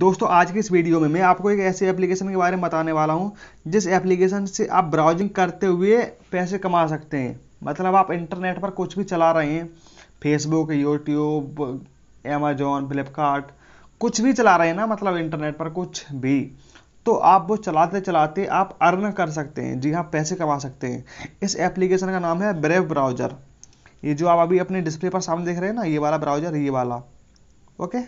दोस्तों आज की इस वीडियो में मैं आपको एक ऐसे एप्लीकेशन के बारे में बताने वाला हूँ जिस एप्लीकेशन से आप ब्राउजिंग करते हुए पैसे कमा सकते हैं मतलब आप इंटरनेट पर कुछ भी चला रहे हैं फेसबुक यूट्यूब अमेजोन फ्लिपकार्ट कुछ भी चला रहे हैं ना मतलब इंटरनेट पर कुछ भी तो आप वो चलाते चलाते आप अर्न कर सकते हैं जी हाँ पैसे कमा सकते हैं इस एप्लीकेशन का नाम है ब्रेव ब्राउज़र ये जो आप अभी अपने डिस्प्ले पर सामने देख रहे हैं ना ये वाला ब्राउज़र ये वाला ओके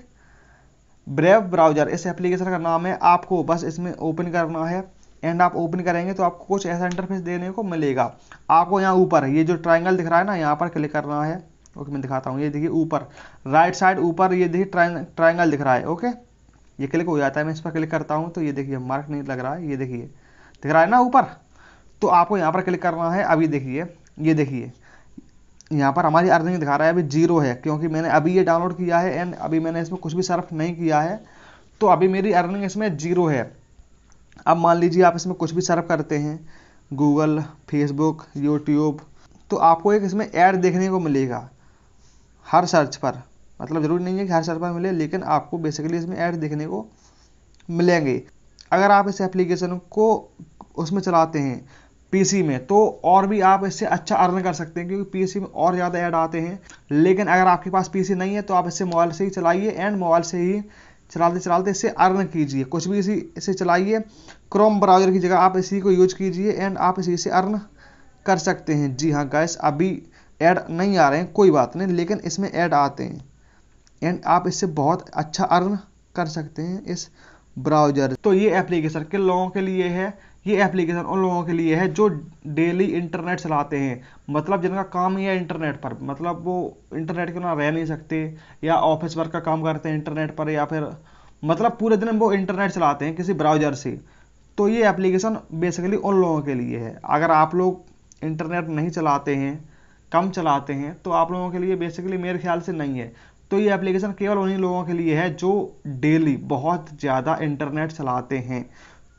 ब्रेव ब्राउजर इस एप्लीकेशन का नाम है आपको बस इसमें ओपन करना है एंड आप ओपन करेंगे तो आपको कुछ ऐसा इंटरफेस देने को मिलेगा आपको यहाँ ऊपर ये जो ट्राइंगल दिख रहा है ना यहाँ पर क्लिक करना है ओके मैं दिखाता हूँ ये देखिए ऊपर राइट साइड ऊपर ये देखिए ट्राइंगल दिख रहा है ओके ये क्लिक हो जाता है मैं इस पर क्लिक करता हूँ तो ये देखिए मार्क नहीं लग रहा है ये देखिए दिख रहा है ना ऊपर तो आपको यहाँ पर क्लिक करना है अभी देखिए ये देखिए यहाँ पर हमारी अर्निंग दिखा रहा है अभी जीरो है क्योंकि मैंने अभी ये डाउनलोड किया है एंड अभी मैंने इसमें कुछ भी सर्फ नहीं किया है तो अभी मेरी अर्निंग इसमें जीरो है अब मान लीजिए आप इसमें कुछ भी सर्फ करते हैं गूगल फेसबुक यूट्यूब तो आपको एक इसमें ऐड देखने को मिलेगा हर सर्च पर मतलब ज़रूरी नहीं है कि हर सर्च पर मिले लेकिन आपको बेसिकली इसमें ऐड देखने को मिलेंगे अगर आप इस एप्लीकेशन को उसमें चलाते हैं पीसी में तो और भी आप इससे अच्छा अर्न कर सकते हैं क्योंकि पीसी में और ज़्यादा ऐड आते हैं लेकिन अगर आपके पास पीसी नहीं है तो आप इससे मोबाइल से ही चलाइए एंड मोबाइल से ही चलाते चलाते इससे अर्न कीजिए कुछ भी इसी इसे चलाइए क्रोम ब्राउजर की जगह आप इसी को यूज कीजिए एंड आप इसी से अर्न कर सकते हैं जी हाँ गैस अभी ऐड नहीं आ रहे हैं कोई बात नहीं लेकिन इसमें ऐड आते हैं एंड आप इससे बहुत अच्छा अर्न कर सकते हैं इस ब्राउजर तो ये एप्लीकेशन किन लोगों के लिए है ये एप्लीकेशन उन लोगों के लिए है जो डेली इंटरनेट चलाते हैं मतलब जिनका काम ही है इंटरनेट पर मतलब वो इंटरनेट के बिना रह नहीं सकते या ऑफिस वर्क का काम करते हैं इंटरनेट पर या फिर मतलब पूरे दिन वो इंटरनेट चलाते हैं किसी ब्राउजर से तो ये एप्लीकेशन बेसिकली उन लोगों के लिए है अगर आप लोग इंटरनेट नहीं चलाते हैं कम चलाते हैं तो आप लोगों के लिए बेसिकली मेरे ख्याल से नहीं है तो ये एप्लीकेशन केवल उन्हीं लोगों के लिए है जो डेली बहुत ज़्यादा इंटरनेट चलाते हैं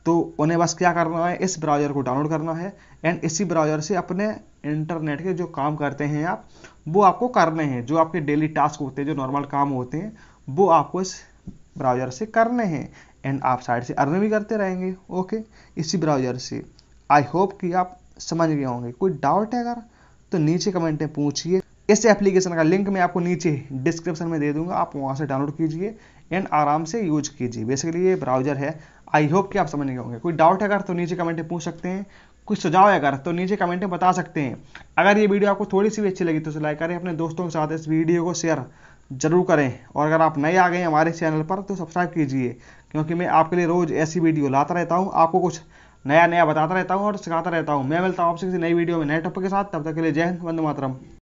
तो उन्हें बस क्या करना है इस ब्राउज़र को डाउनलोड करना है एंड इसी ब्राउज़र से अपने इंटरनेट के जो काम करते हैं आप वो आपको करने हैं जो आपके डेली टास्क होते हैं जो नॉर्मल काम होते हैं वो आपको इस ब्राउज़र से करने हैं एंड आप साइड से अर्न भी करते रहेंगे ओके इसी ब्राउज़र से आई होप कि आप समझ गए होंगे कोई डाउट है अगर तो नीचे कमेंट में पूछिए इस एप्लीकेशन का लिंक मैं आपको नीचे डिस्क्रिप्शन में दे दूंगा आप वहां से डाउनलोड कीजिए एंड आराम से यूज कीजिए बेसिकली ये ब्राउज़र है आई होप कि आप समझ गए होंगे कोई डाउट है अगर तो नीचे कमेंट में पूछ सकते हैं कुछ सुझाव है अगर तो नीचे कमेंट में बता सकते हैं अगर ये वीडियो आपको थोड़ी सी भी अच्छी लगी तो लाइक करें अपने दोस्तों के साथ इस वीडियो को शेयर जरूर करें और अगर आप नए आ गए हमारे चैनल पर तो सब्सक्राइब कीजिए क्योंकि मैं आपके लिए रोज़ ऐसी वीडियो लाता रहता हूँ आपको कुछ नया नया बताता रहता हूँ और सिखाता रहता हूँ मैं मिलता हूँ आपसे किसी नई वीडियो में नए टॉपिक के साथ तब तक के लिए जय हिंद वंदे मातरम